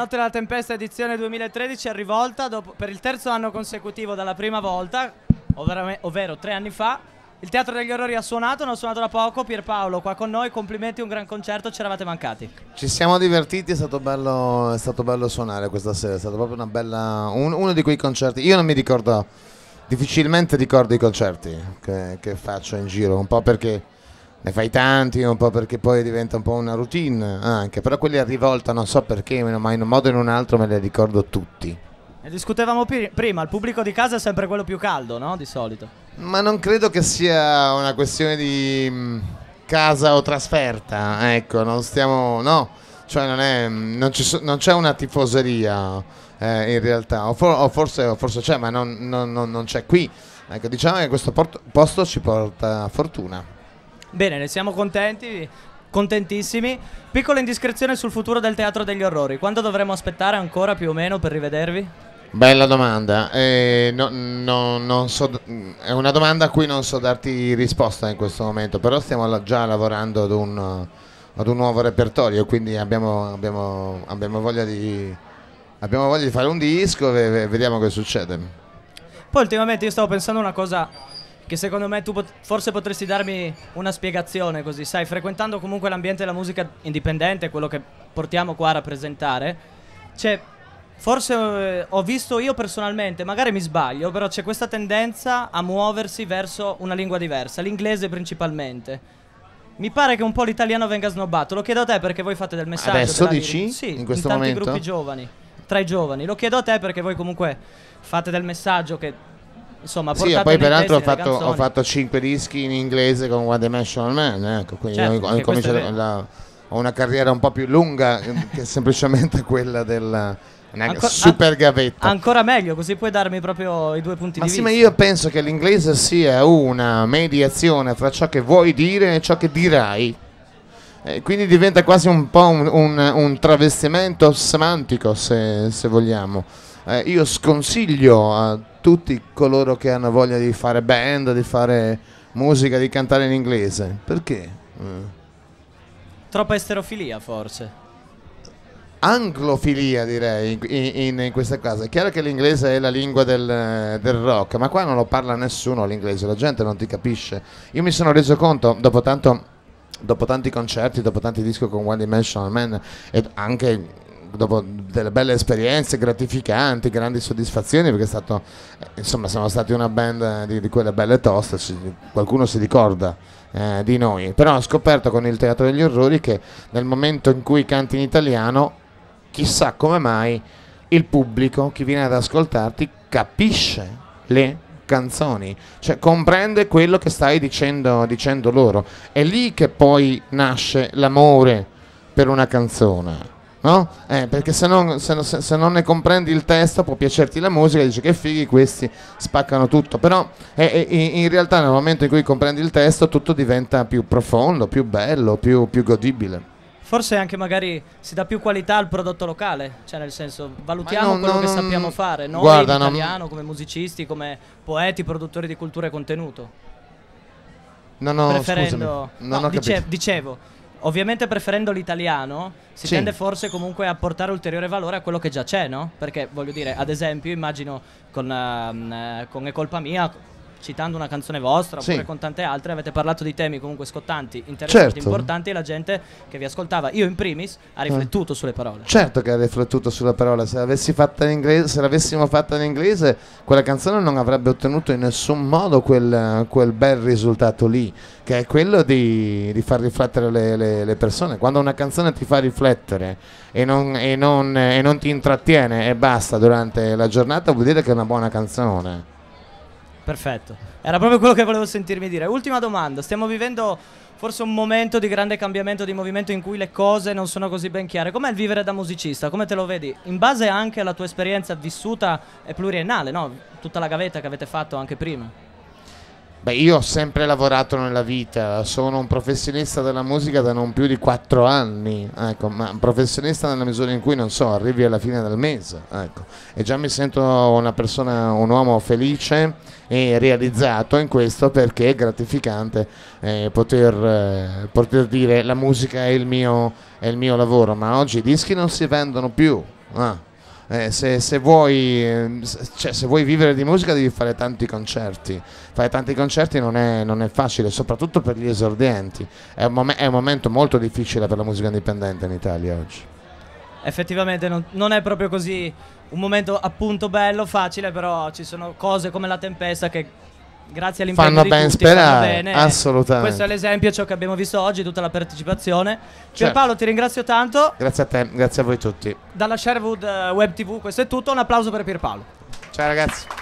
Notte della Tempesta edizione 2013 è rivolta dopo, per il terzo anno consecutivo dalla prima volta, ovvero, ovvero tre anni fa. Il Teatro degli Orrori ha suonato, non ha suonato da poco. Pierpaolo qua con noi, complimenti, un gran concerto, ci eravate mancati. Ci siamo divertiti, è stato bello, è stato bello suonare questa sera, è stato proprio una bella, un, uno di quei concerti. Io non mi ricordo, difficilmente ricordo i concerti che, che faccio in giro, un po' perché ne fai tanti un po' perché poi diventa un po' una routine anche, però quelli a rivolta non so perché, ma in un modo o in un altro me li ricordo tutti. Ne discutevamo prima, il pubblico di casa è sempre quello più caldo, no? Di solito. Ma non credo che sia una questione di mm, casa o trasferta, ecco, non stiamo... no, cioè non, è, mm, non, so, non c'è una tifoseria eh, in realtà, o, for, o, forse, o, forse, c'è, ma non, non c'è qui. Ecco, diciamo che questo porto, posto ci porta fortuna. Bene, ne siamo contenti, contentissimi. Piccola indiscrezione sul futuro del teatro degli orrori. Quando dovremo aspettare ancora più o meno per rivedervi? Bella domanda, eh, no, no, non so, mm, è una domanda a cui non so darti risposta in questo momento, però stiamo già lavorando ad un, ad un nuovo repertorio, quindi abbiamo, abbiamo, abbiamo, voglia di, abbiamo voglia di fare un disco e vediamo che succede. Poi ultimamente io stavo pensando una cosa che secondo me tu pot forse potresti darmi una spiegazione così, sai, frequentando comunque l'ambiente della musica indipendente, quello che portiamo qua a rappresentare, c'è forse eh, ho visto io personalmente, magari mi sbaglio, però c'è questa tendenza a muoversi verso una lingua diversa, l'inglese principalmente. Mi pare che un po' l'italiano venga snobbato. Lo chiedo a te perché voi fate del messaggio. Adesso dici? Sì, in questo in tanti momento? gruppi giovani, tra i giovani. Lo chiedo a te perché voi comunque fate del messaggio che insomma, sì, poi peraltro ho fatto, ho fatto, 5 dischi in inglese con One Dimensional Man, ecco, quindi certo, ho, ho, la, ho, una carriera un po' più lunga ehm, che semplicemente quella della Ancora, super gavetta. Ancora meglio, così puoi darmi proprio i due punti ma di sì, vista. Ma io penso che l'inglese sia una mediazione fra ciò che vuoi dire e ciò che dirai. Eh, quindi diventa quasi un po' un, un, un travestimento semantico, se, se vogliamo. Eh, io sconsiglio a tutti coloro che hanno voglia di fare band, di fare musica, di cantare in inglese. Perché? Eh. Troppa esterofilia forse. Anglofilia direi in, in, in questo caso. È chiaro che l'inglese è la lingua del, del, rock, ma qua non lo parla nessuno l'inglese, la gente non ti capisce. Io mi sono reso conto, dopo, tanto, dopo tanti concerti, dopo tanti disco con One Dimensional Man e anche dopo delle belle esperienze gratificanti, grandi soddisfazioni, perché stato, eh, insomma, siamo stati una band di, di quelle belle toste, qualcuno si ricorda. Eh, di noi, però ho scoperto con il Teatro degli Orrori che nel momento in cui canti in italiano, chissà come mai, il pubblico, chi viene ad ascoltarti, capisce le canzoni, cioè comprende quello che stai dicendo, dicendo loro. È lì che poi nasce l'amore per una canzone. No? Eh, perché se non, se, se non, ne comprendi il testo può piacerti la musica, dici che fighi questi spaccano tutto, però eh, eh in realtà nel momento in cui comprendi il testo tutto diventa più profondo, più bello, più, più godibile forse anche magari si dà più qualità al prodotto locale, cioè nel senso valutiamo no, quello no, che sappiamo fare, noi guarda, in italiano come musicisti, come poeti, produttori di cultura e contenuto. No, no, preferendo... scusami, non no, ho dice, Dicevo, Ovviamente preferendo l'italiano si sì. tende forse comunque a portare ulteriore valore a quello che già c'è, no? Perché voglio dire, ad esempio, immagino con, uh, con È colpa mia citando una canzone vostra oppure sì. con tante altre, avete parlato di temi comunque scottanti, interessanti, certo. importanti e la gente che vi ascoltava, io in primis, ha eh. riflettuto eh. sulle parole. Certo che ha riflettuto sulle parole, se, inglese, se, l'avessimo fatta in inglese quella canzone non avrebbe ottenuto in nessun modo quel, quel bel risultato lì, che è quello di, di far riflettere le, le, le, persone. Quando una canzone ti fa riflettere e non, e non, e non ti intrattiene e basta durante la giornata, vuol dire che è una buona canzone. Perfetto, era proprio quello che volevo sentirmi dire. Ultima domanda, stiamo vivendo forse un momento di grande cambiamento di movimento in cui le cose non sono così ben chiare. Com'è il vivere da musicista? Come te lo vedi? In base anche alla tua esperienza vissuta e pluriennale, no? Tutta la gavetta che avete fatto anche prima. Beh, io ho sempre lavorato nella vita, sono un professionista della musica da non più di quattro anni, ecco, ma un professionista nella misura in cui, non so, arrivi alla fine del mese, ecco, e già mi sento una persona, un uomo felice e realizzato in questo perché è gratificante eh, poter, eh, poter, dire la musica è il, mio, è il mio lavoro, ma oggi i dischi non si vendono più. Ah eh, se, se, vuoi, cioè, se, vuoi, vivere di musica devi fare tanti concerti. Fare tanti concerti non è, non è facile, soprattutto per gli esordienti. È un, mom- è un, momento molto difficile per la musica indipendente in Italia oggi. Effettivamente non, non, è proprio così un momento appunto bello, facile, però ci sono cose come la tempesta che grazie all'impegno fanno di ben tutti, sperare, bene. assolutamente. Questo è l'esempio ciò che abbiamo visto oggi, tutta la partecipazione. Certo. Pierpaolo, certo. ti ringrazio tanto. Grazie a te, grazie a voi tutti. Dalla Sherwood eh, Web TV questo è tutto, un applauso per Pierpaolo. Ciao ragazzi.